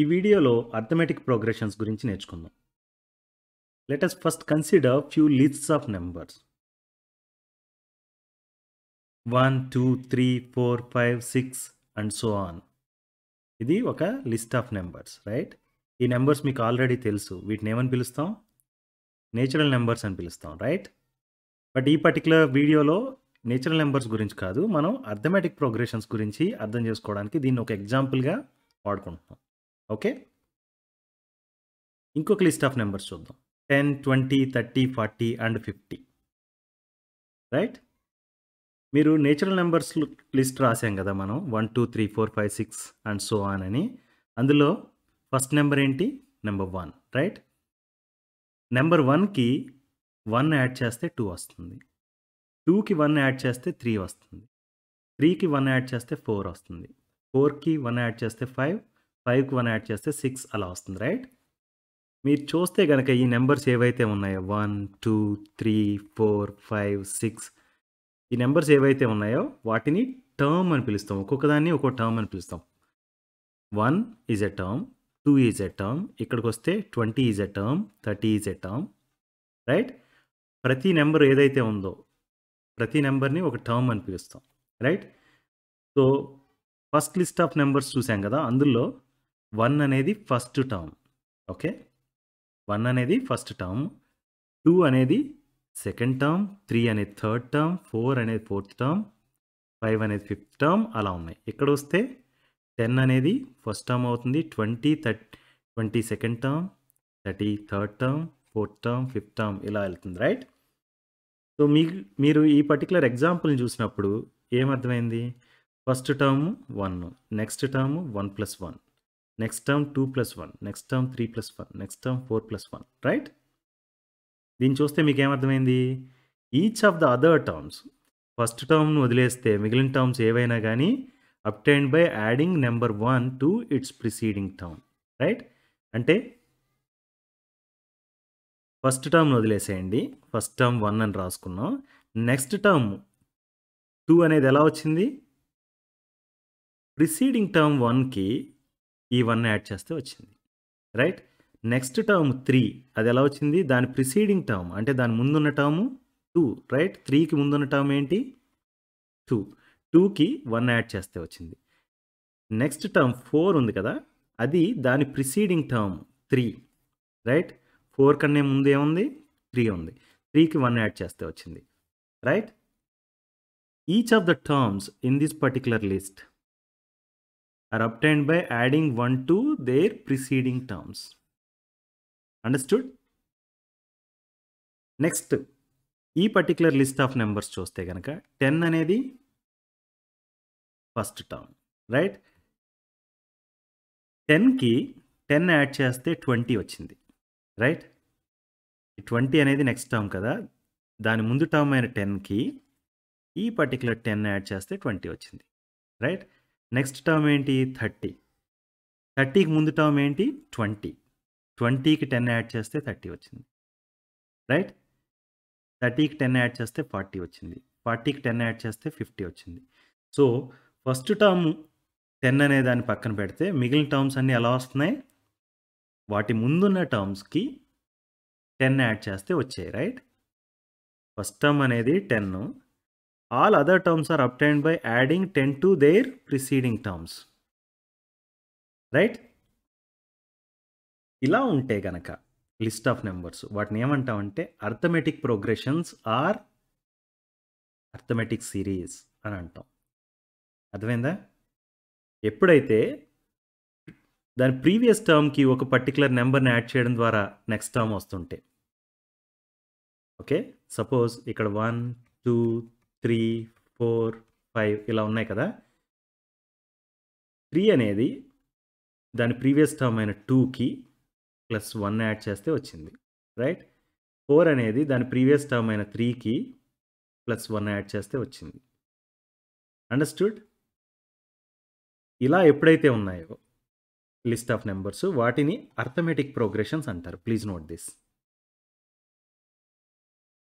ఈ వీడియోలో arithmetic progressions గురించి నేర్చుకుందాం let's first consider few lists of numbers one two three four five six and so on ఇది ఒక లిస్ట్ ఆఫ్ నెంబర్స్ రైట్ ఈ numbers మీకు ఆల్రెడీ తెలుసు వీటిని ఏమని పిలుస్తాం నేచురల్ నెంబర్స్ అని పిలుస్తాం రైట్ బట్ ఈ పర్టికులర్ వీడియోలో నేచురల్ నెంబర్స్ గురించి కాదు మనం అర్థమెటిక్ ప్రోగ్రెషన్స్ గురించి అర్థం చేసుకోవడానికి దీన్ని ఒక ఎగ్జాంపుల్గా వాడుకుంటున్నాం ఓకే ఇంకొక లిస్ట్ ఆఫ్ నెంబర్స్ చూద్దాం ten twenty thirty forty and fifty right మీరు నేచురల్ నెంబర్స్ లిస్ట్ రాసాం కదా మనం one two three four five six and so on అని అందులో ఫస్ట్ నెంబర్ ఏంటి నెంబర్ వన్ రైట్ నెంబర్ వన్కి వన్ యాడ్ చేస్తే టూ వస్తుంది టూకి వన్ యాడ్ చేస్తే త్రీ వస్తుంది త్రీకి వన్ యాడ్ చేస్తే ఫోర్ వస్తుంది ఫోర్కి వన్ యాడ్ చేస్తే ఫైవ్ ఫైవ్కి వన్ యాడ్ చేస్తే సిక్స్ అలా వస్తుంది రైట్ మీరు చూస్తే కనుక ఈ నెంబర్స్ ఏవైతే ఉన్నాయో one two three four five six ఈ నెంబర్స్ ఏవైతే ఉన్నాయో వాటిని టర్మ్ అని పిలుస్తాం ఒక్కొక్కదాన్ని ఒక్కొక్క టర్మ్ అని పిలుస్తాం one is a term two is a term ఇక్కడికి వస్తే twenty is a term thirty is a term right ప్రతి నెంబర్ ఏదైతే ఉందో ప్రతి నెంబర్ని ఒక టర్మ్ అని పిలుస్తాం right so first list of numbers చూసాం కదా అందులో వన్ అనేది ఫస్ట్ టర్మ్ ఓకే వన్ అనేది ఫస్ట్ టర్మ్ టూ అనేది సెకండ్ టర్మ్ త్రీ అనేది థర్డ్ టర్మ్ ఫోర్ అనేది ఫోర్త్ టర్మ్ ఫైవ్ అనేది ఫిఫ్త్ టర్మ్ అలా ఉన్నాయి ఇక్కడ వస్తే టెన్ అనేది ఫస్ట్ టర్మ్ అవుతుంది twenty third twenty second term thirty third term fourth term fifth term ఇలా వెళ్తుంది రైట్ సో మీ మీరు ఈ పర్టికులర్ ఎగ్జాంపుల్ని చూసినప్పుడు ఏమర్థమైంది first term one next term one plus one next term two plus one next term three plus one next term four plus one right దీన్ని చూస్తే మీకు ఏమర్థమైంది each of the other terms first టర్మ్ను వదిలేస్తే మిగిలిన టర్మ్స్ ఏవైనా కానీ obtained by adding number one to its preceding term right అంటే ఫస్ట్ టర్మ్ను వదిలేసేయండి ఫస్ట్ టర్మ్ వన్ అని రాసుకున్నాం నెక్స్ట్ టర్మ్ టూ అనేది ఎలా వచ్చింది ప్రిసీడింగ్ టర్మ్ వన్కి ఈ వన్ యాడ్ చేస్తే వచ్చింది రైట్ నెక్స్ట్ టర్మ్ త్రీ అది ఎలా వచ్చింది దాని ప్రిసీడింగ్ టర్మ్ అంటే దాని ముందున్న టర్మ్ టూ రైట్ త్రీకి ముందున్న టర్మ్ ఏంటి టూ టూకి వన్ యాడ్ చేస్తే వచ్చింది నెక్స్ట్ టర్మ్ ఫోర్ ఉంది కదా అది దాని preceding term three right four కన్నా ముందు ఏముంది త్రీ ఉంది త్రీకి వన్ యాడ్ చేస్తే వచ్చింది right each of the terms in this particular list are obtained by adding 1 to their preceding terms. Understood? Next ఈ పర్టికులర్ లిస్ట్ ఆఫ్ నెంబర్స్ చూస్తే కనుక టెన్ అనేది ఫస్ట్ టర్మ్ రైట్ టెన్కి టెన్ యాడ్ చేస్తే twenty వచ్చింది right twenty అనేది next term కదా దాని ముందు టర్మ్ అయిన టెన్కి ఈ పర్టికులర్ టెన్ యాడ్ చేస్తే ట్వంటీ వచ్చింది రైట్ నెక్స్ట్ టర్మ్ ఏంటి థర్టీ థర్టీకి ముందు టర్మ్ ఏంటి ట్వంటీ ట్వంటీకి టెన్ యాడ్ చేస్తే థర్టీ వచ్చింది రైట్ థర్టీకి టెన్ యాడ్ చేస్తే ఫార్టీ వచ్చింది ఫార్టీకి టెన్ యాడ్ చేస్తే ఫిఫ్టీ వచ్చింది సో ఫస్ట్ టర్మ్ టెన్ అనే దాన్ని పక్కన పెడితే మిగిలిన టర్మ్స్ అన్నీ ఎలా వస్తున్నాయి వాటి ముందున్న టర్మ్స్కి టెన్ యాడ్ చేస్తే వచ్చాయి రైట్ ఫస్ట్ టర్మ్ అనేది ten All other terms are obtained by adding 10 to their preceding terms. Right ఇలా ఉంటే గనక లిస్ట్ ఆఫ్ నెంబర్స్ వాటిని ఏమంటామంటే arithmetic progressions or arithmetic series అని అంటాం అర్థమైందా ఎప్పుడైతే దాని ప్రీవియస్ టర్మ్కి ఒక పర్టికులర్ నెంబర్ని యాడ్ చేయడం ద్వారా నెక్స్ట్ టర్మ్ వస్తుంటే ఓకే సపోజ్ ఇక్కడ one two three four five ఇలా ఉన్నాయి కదా త్రీ అనేది దాని ప్రీవియస్ టర్మ్ అయిన టూకి ప్లస్ వన్ యాడ్ చేస్తే వచ్చింది రైట్ ఫోర్ అనేది దాని ప్రీవియస్ టర్మ్ అయిన త్రీకి ప్లస్ వన్ యాడ్ చేస్తే వచ్చింది అండర్స్టూడ్ ఇలా ఎప్పుడైతే ఉన్నాయో లిస్ట్ ఆఫ్ నెంబర్స్ వాటిని అర్థమెటిక్ ప్రోగ్రెషన్స్ అంటారు ప్లీజ్ నోట్ దిస్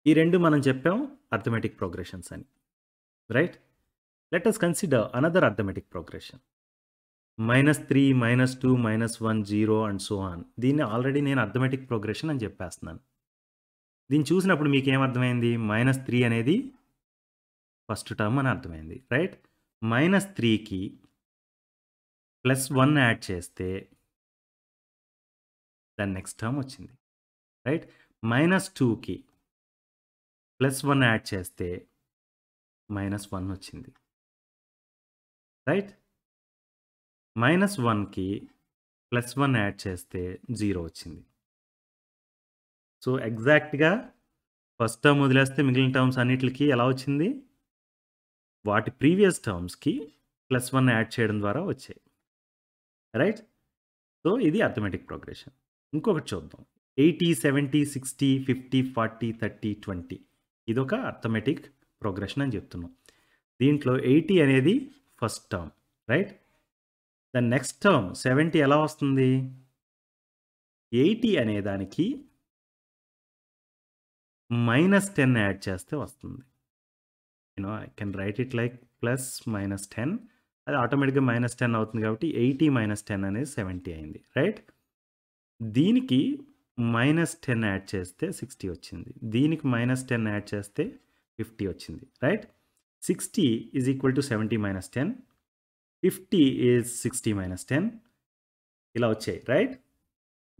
ఈ రెండు మనం చెప్పాం అర్థమెటిక్ ప్రోగ్రెషన్స్ అని right let us consider another arithmetic progression minus three minus two minus one zero and so on దీన్ని ఆల్రెడీ నేను అర్థమెటిక్ ప్రోగ్రెషన్ అని చెప్పేస్తున్నాను దీన్ని చూసినప్పుడు మీకు ఏమర్థమైంది మైనస్ త్రీ అనేది ఫస్ట్ టర్మ్ అని అర్థమైంది రైట్ మైనస్ త్రీకి ప్లస్ వన్ యాడ్ చేస్తే దాని నెక్స్ట్ టర్మ్ వచ్చింది రైట్ మైనస్ టూకి ప్లస్ వన్ యాడ్ చేస్తే మైనస్ వన్ వచ్చింది రైట్ మైనస్ వన్కి ప్లస్ వన్ యాడ్ చేస్తే జీరో వచ్చింది సో ఎగ్జాక్ట్గా ఫస్ట్ టర్మ్ వదిలేస్తే మిగిలిన టర్మ్స్ అన్నిటికి ఎలా వచ్చింది వాటి ప్రీవియస్ టర్మ్స్కి ప్లస్ వన్ యాడ్ చేయడం ద్వారా వచ్చాయి రైట్ సో ఇది అథమెటిక్ ప్రోగ్రెషన్ ఇంకొకటి చూద్దాం eighty seventy sixty fifty forty thirty twenty ఇదొక అర్థమెటిక్ ప్రోగ్రెషన్ అని చెప్తున్నాం దీంట్లో ఎయిటీ అనేది first term right the next term seventy ఎలా వస్తుంది ఎయిటీ అనే దానికి మైనస్ టెన్ యాడ్ చేస్తే వస్తుంది you know I can write it like plus minus ten అది ఆటోమేటిక్గా మైనస్ టెన్ అవుతుంది కాబట్టి ఎయిటీ మైనస్ టెన్ అనేది సెవెంటీ అయింది రైట్ దీనికి మైనస్ టెన్ యాడ్ చేస్తే సిక్స్టీ వచ్చింది దీనికి మైనస్ టెన్ యాడ్ చేస్తే ఫిఫ్టీ వచ్చింది right sixty is equal to seventy minus ten fifty is sixty minus ten ఇలా వచ్చాయి రైట్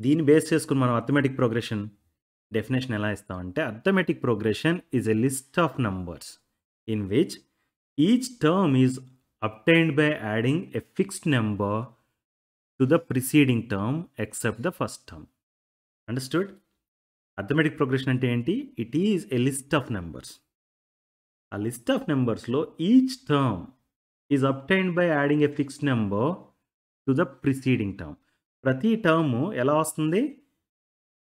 దీన్ని బేస్ చేసుకుని మనం అథమెటిక్ ప్రోగ్రెషన్ డెఫినేషన్ ఎలా ఇస్తామంటే arithmetic progression is a list of numbers in which each term is obtained by adding a fixed number to the preceding term except the first term understood arithmetic progression అంటే ఏంటి it is a list of numbers ఆ list of నెంబర్స్లో each term is obtained by adding a fixed number to the preceding term ప్రతి term ఎలా వస్తుంది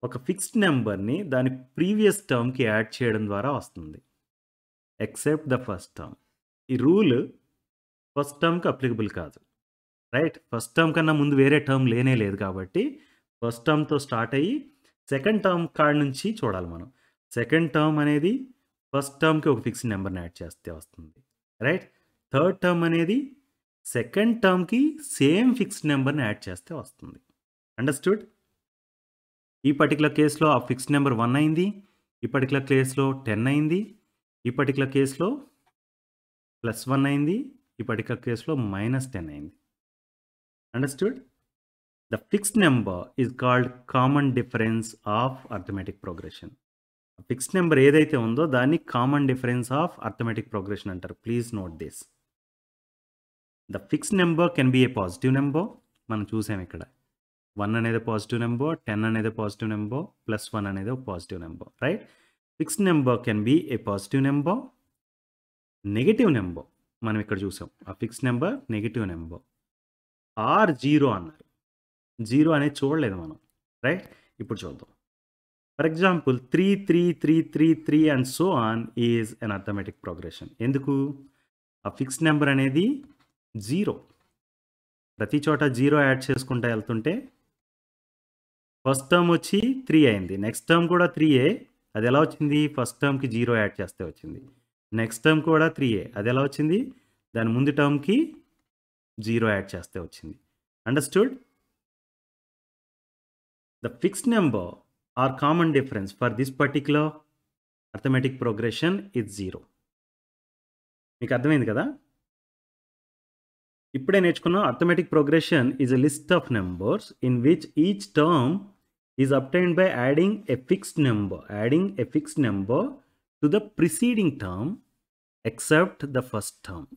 ఒక fixed నెంబర్ని దాని ప్రీవియస్ టర్మ్కి యాడ్ చేయడం ద్వారా వస్తుంది ఎక్సెప్ట్ ద ఫస్ట్ టర్మ్ ఈ రూల్ ఫస్ట్ టర్మ్కి అప్లికబుల్ కాదు రైట్ ఫస్ట్ టర్మ్ కన్నా ముందు వేరే టర్మ్ లేనే లేదు కాబట్టి ఫస్ట్ టర్మ్తో స్టార్ట్ అయ్యి సెకండ్ టర్మ్ కాడ నుంచి చూడాలి మనం సెకండ్ టర్మ్ అనేది ఫస్ట్ టర్మ్కి ఒక ఫిక్స్డ్ నెంబర్ని యాడ్ చేస్తే వస్తుంది రైట్ థర్డ్ టర్మ్ అనేది సెకండ్ టర్మ్కి సేమ్ ఫిక్స్డ్ నెంబర్ని యాడ్ చేస్తే వస్తుంది అండర్స్టూడ్ ఈ పర్టికులర్ కేసులో ఆ ఫిక్స్డ్ నెంబర్ వన్ అయింది ఈ పర్టికులర్ కేసులో టెన్ అయింది ఈ పర్టికులర్ కేసులో ప్లస్ వన్ అయింది ఈ పర్టికులర్ కేసులో మైనస్ టెన్ అయింది understood The fixed number is called common difference of arithmetic progression. Fixed number ఏదైతే ఉందో దాన్ని common difference of arithmetic progression అంటారు please note this the fixed number can be a positive number మనం చూసాం ఇక్కడ one అనేది positive number ten అనేది positive number plus one అనేది ఒక positive number right fixed number can be a positive number negative number మనం ఇక్కడ చూసాం ఆ fixed number negative number or zero అన్నారు జీరో అనేది చూడలేదు మనం రైట్ ఇప్పుడు చూద్దాం for example three three three three three and so on is an arithmetic progression ఎందుకు ఆ ఫిక్స్డ్ నెంబర్ అనేది జీరో ప్రతి చోట జీరో యాడ్ చేసుకుంటూ వెళ్తుంటే ఫస్ట్ టర్మ్ వచ్చి త్రీ అయింది నెక్స్ట్ టర్మ్ కూడా త్రీ ఏ అది ఎలా వచ్చింది ఫస్ట్ టర్మ్కి జీరో యాడ్ చేస్తే వచ్చింది నెక్స్ట్ టర్మ్ కూడా త్రీ ఏ అది ఎలా వచ్చింది దాని ముందు టర్మ్కి జీరో యాడ్ చేస్తే వచ్చింది understood The fixed number or common difference for this particular arithmetic progression is 0. మీకు అర్థమైంది కదా ఇప్పుడే నేర్చుకున్న arithmetic progression is a list of numbers in which each term is obtained by adding a fixed number adding a fixed number to the preceding term except the first term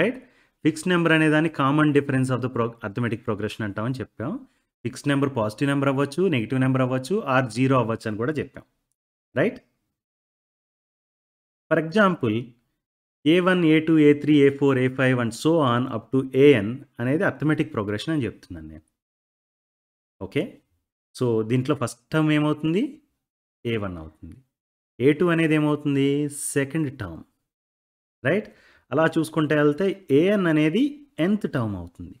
right fixed number అనే దాన్ని common difference of the pro arithmetic progression అంటామని చెప్పాం fixed number positive number అవ్వచ్చు negative number అవ్వచ్చు or zero అవ్వచ్చు అని కూడా చెప్పాం right for example a one A two A three A four a five and so on up to a n అనేది arithmetic progression అని చెప్తున్నాను నేను ఓకే సో దీంట్లో ఫస్ట్ టర్మ్ ఏమవుతుంది ఏ వన్ అవుతుంది ఏ టూ అనేది ఏమవుతుంది సెకండ్ టర్మ్ రైట్ అలా చూసుకుంటే వెళ్తే ఏఎన్ అనేది ఎన్త్ టర్మ్ అవుతుంది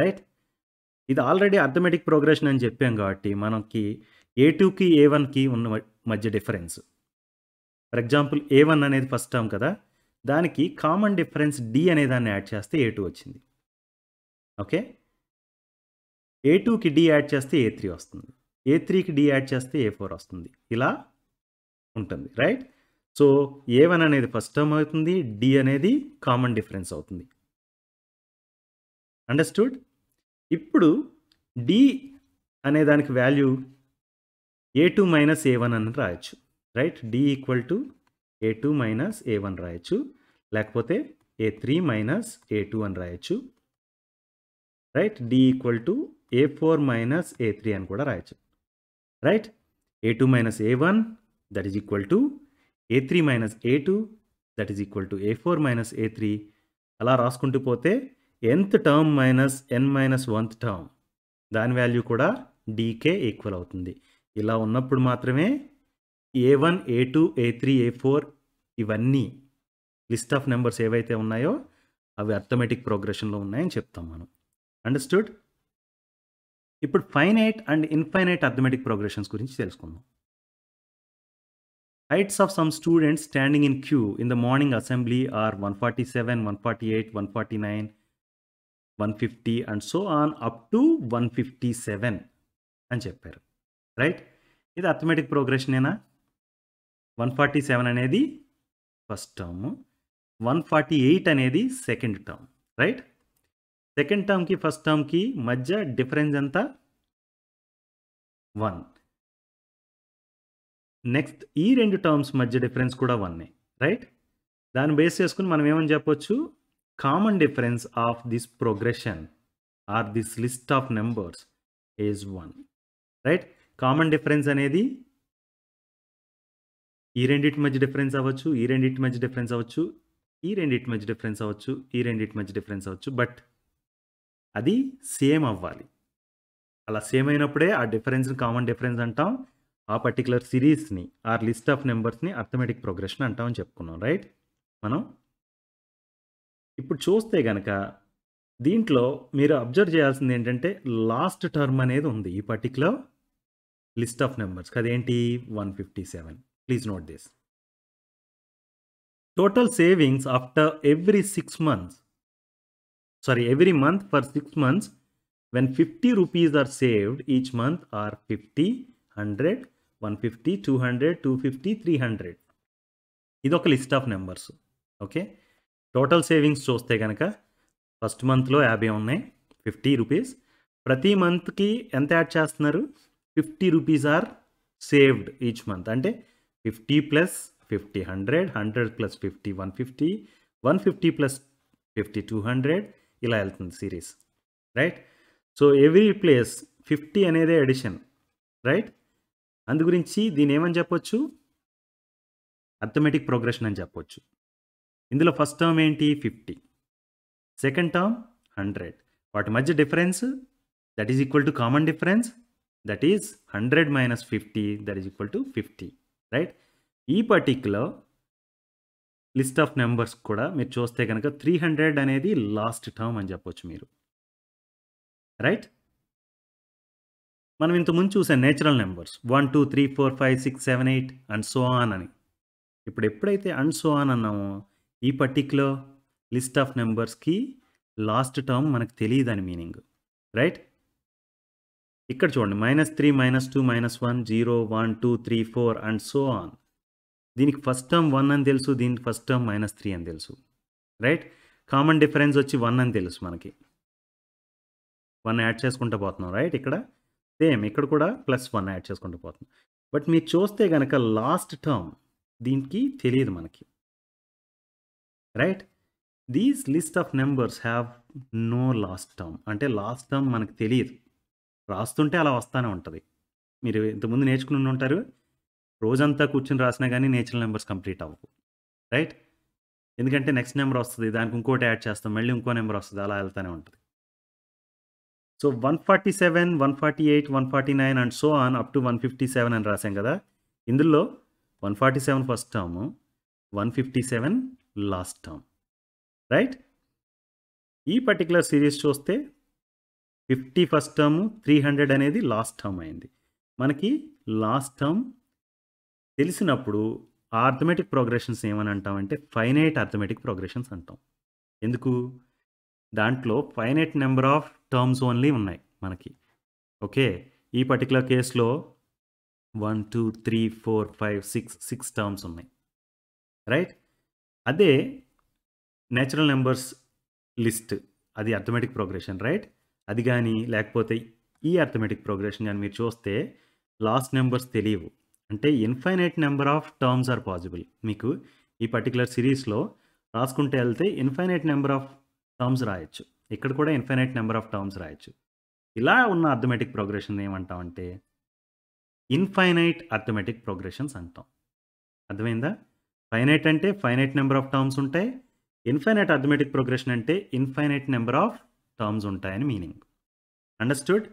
రైట్ ఇది ఆల్రెడీ అర్థమెటిక్ ప్రోగ్రెషన్ అని చెప్పాం కాబట్టి మనకి ఏ టూకి ఏ వన్కి ఉన్న మధ్య difference for example a one అనేది ఫస్ట్ టర్మ్ కదా దానికి కామన్ డిఫరెన్స్ డి అనే దాన్ని యాడ్ చేస్తే ఏ టూ వచ్చింది ఓకే ఏ టూకి డి యాడ్ చేస్తే ఏ త్రీ వస్తుంది ఏ త్రీకి డి యాడ్ చేస్తే ఏ ఫోర్ వస్తుంది ఇలా ఉంటుంది రైట్ సో ఏ వన్ అనేది ఫస్ట్ టర్మ్ అవుతుంది డి అనేది కామన్ డిఫరెన్స్ అవుతుంది అండర్స్టూడ్ ఇప్పుడు డి అనే దానికి value A two minus A one అని రాయొచ్చు right D equal to A two minus A one రాయొచ్చు లేకపోతే A three minus A two అని రాయొచ్చు right D equal to A four minus A three అని కూడా రాయొచ్చు right A two minus A one that is equal to A three minus A two that is equal to A four minus A three అలా రాసుకుంటూ పోతే nth term minus N minus oneth term దాని value కూడా డీకే equal అవుతుంది ఇలా ఉన్నప్పుడు మాత్రమే A one A two A three A four ఇవన్నీ లిస్ట్ ఆఫ్ నెంబర్స్ ఏవైతే ఉన్నాయో అవి అర్థమెటిక్ ప్రోగ్రెషన్లో ఉన్నాయని చెప్తాం మనం అండర్స్టూడ్ ఇప్పుడు finite and infinite arithmetic progressions గురించి తెలుసుకుందాం heights of some students standing in queue in the morning assembly are one forty seven one forty eight one forty nine 150 and so on up to one fifty seven అని చెప్పారు right ఇది arithmetic ప్రోగ్రెషనేనా one forty seven అనేది first term one forty eight అనేది second term right second టర్మ్కి first టర్మ్కి మధ్య difference ఎంత వన్ నెక్స్ట్ ఈ రెండు టర్మ్స్ మధ్య డిఫరెన్స్ కూడా వన్నే రైట్ దాన్ని బేస్ చేసుకుని మనం ఏమని చెప్పొచ్చు common difference of this progression or this list of numbers as one right common difference అనేది ఈ రెండింటి మధ్య డిఫరెన్స్ అవ్వచ్చు ఈ రెండింటి మధ్య డిఫరెన్స్ అవ్వచ్చు ఈ రెండింటి మధ్య డిఫరెన్స్ అవ్వచ్చు ఈ రెండింటి మధ్య డిఫరెన్స్ అవ్వచ్చు బట్ అది సేమ్ అవ్వాలి అలా సేమ్ అయినప్పుడే ఆ డిఫరెన్స్ని కామన్ డిఫరెన్స్ అంటాం ఆ పర్టికులర్ సిరీస్ని ఆ లిస్ట్ ఆఫ్ నెంబర్స్ని అర్థమెటిక్ ప్రోగ్రెషన్ అంటామని చెప్పుకున్నాం రైట్ మనం ఇప్పుడు చూస్తే గనక దీంట్లో మీరు అబ్జర్వ్ చేయాల్సింది ఏంటంటే లాస్ట్ టర్మ్ అనేది ఉంది ఈ పర్టికులర్ లిస్ట్ ఆఫ్ నెంబర్స్ అదేంటి one fifty seven please note this total savings after every six months sorry every month for six months when fifty rupees are saved each month are fifty hundred one fifty two hundred two fifty three hundred ఇది ఒక list of numbers okay total savings చూస్తే కనుక first మంత్లో యాభై ఉన్నాయి fifty rupees ప్రతి మంత్కి ఎంత యాడ్ చేస్తున్నారు fifty rupees are saved each month అంటే fifty plus fifty hundred hundred plus fifty one fifty one fifty plus fifty two hundred ఇలా వెళ్తుంది series right so every place fifty అనేదే ఎడిషన్ రైట్ అందు గురించి దీని ఏమని చెప్పొచ్చు అథమెటిక్ ప్రోగ్రెషన్ అని చెప్పొచ్చు ఇందులో ఫస్ట్ టర్మ్ ఏంటి ఫిఫ్టీ సెకండ్ టర్మ్ హండ్రెడ్ వాటి మధ్య difference that is equal to common difference that is hundred minus fifty that is equal to fifty right ఈ పర్టిక్యులర్ లిస్ట్ ఆఫ్ నెంబర్స్ కూడా మీరు చూస్తే కనుక త్రీ హండ్రెడ్ అనేది లాస్ట్ టర్మ్ అని చెప్పొచ్చు మీరు రైట్ మనం ఇంతకుముందు చూసాం natural numbers one two three four five six seven eight and so on అని ఇప్పుడు ఎప్పుడైతే అండ్ సో ఆన్ అన్నామో ఈ పర్టిక్యులర్ లిస్ట్ ఆఫ్ నెంబర్స్కి లాస్ట్ టర్మ్ మనకు తెలియదు దాని మీనింగ్ రైట్ ఇక్కడ చూడండి minus three minus two minus one zero one two three four and so on దీనికి ఫస్ట్ టర్మ్ వన్ అని తెలుసు దీనికి ఫస్ట్ టర్మ్ మైనస్ త్రీ అని తెలుసు రైట్ కామన్ డిఫరెన్స్ వచ్చి వన్ అని తెలుసు మనకి వన్ యాడ్ చేసుకుంటూ పోతున్నాం రైట్ ఇక్కడ సేమ్ ఇక్కడ కూడా ప్లస్ వన్ యాడ్ చేసుకుంటూ పోతున్నాం బట్ మీరు చూస్తే కనుక లాస్ట్ టర్మ్ దీనికి తెలియదు మనకి right these list of numbers have no last term అంటే లాస్ట్ టర్మ్ మనకు తెలియదు రాస్తుంటే అలా వస్తూనే ఉంటుంది మీరు ఇంతకుముందు నేర్చుకుని ఉంటారు రోజంతా కూర్చుని రాసినా కానీ నేచురల్ నెంబర్స్ కంప్లీట్ అవ్వవు రైట్ ఎందుకంటే నెక్స్ట్ నెంబర్ వస్తుంది దానికి ఇంకోటి యాడ్ చేస్తాం మళ్ళీ ఇంకో నెంబర్ వస్తుంది అలా వెళ్తూనే ఉంటుంది so one forty seven one forty eight one forty nine and so on up to one fifty seven అని రాసాం కదా ఇందులో one forty seven first term one fifty seven last term right ఈ పర్టికులర్ సిరీస్ చూస్తే fifty first term three hundred అనేది last term అయింది మనకి last term తెలిసినప్పుడు ఆ అర్థమెటిక్ ప్రోగ్రెషన్స్ ఏమని అంటామంటే ఫైనైట్ అర్థమెటిక్ ప్రోగ్రెషన్స్ అంటాం ఎందుకు దాంట్లో finite number of terms only ఉన్నాయి మనకి ఓకే ఈ పర్టికులర్ కేసులో one two three four five six six terms ఉన్నాయి రైట్ అదే న్యాచురల్ నెంబర్స్ లిస్ట్ అది అర్థమెటిక్ ప్రోగ్రెషన్ రైట్ అది కానీ లేకపోతే ఈ అర్థమెటిక్ ప్రోగ్రెషన్ కానీ మీరు చూస్తే లాస్ట్ నెంబర్స్ తెలియవు అంటే infinite number of terms are possible మీకు ఈ పర్టికులర్ సిరీస్లో రాసుకుంటే వెళ్తే ఇన్ఫైనైట్ నెంబర్ ఆఫ్ టర్మ్స్ రాయొచ్చు ఇక్కడ కూడా ఇన్ఫైనైట్ నెంబర్ ఆఫ్ టర్మ్స్ రాయొచ్చు ఇలా ఉన్న అర్థమెటిక్ ప్రోగ్రెషన్ ఏమంటామంటే ఇన్ఫైనైట్ అర్థమెటిక్ ప్రోగ్రెషన్స్ అంటాం అర్థమైందా ఫైనైట్ అంటే ఫైనైట్ నెంబర్ ఆఫ్ టర్మ్స్ ఉంటాయి ఇన్ఫైనైట్ అథమెటిక్ ప్రోగ్రెషన్ అంటే ఇన్ఫైనైట్ నెంబర్ ఆఫ్ టర్మ్స్ ఉంటాయని మీనింగ్ అండర్స్టూడ్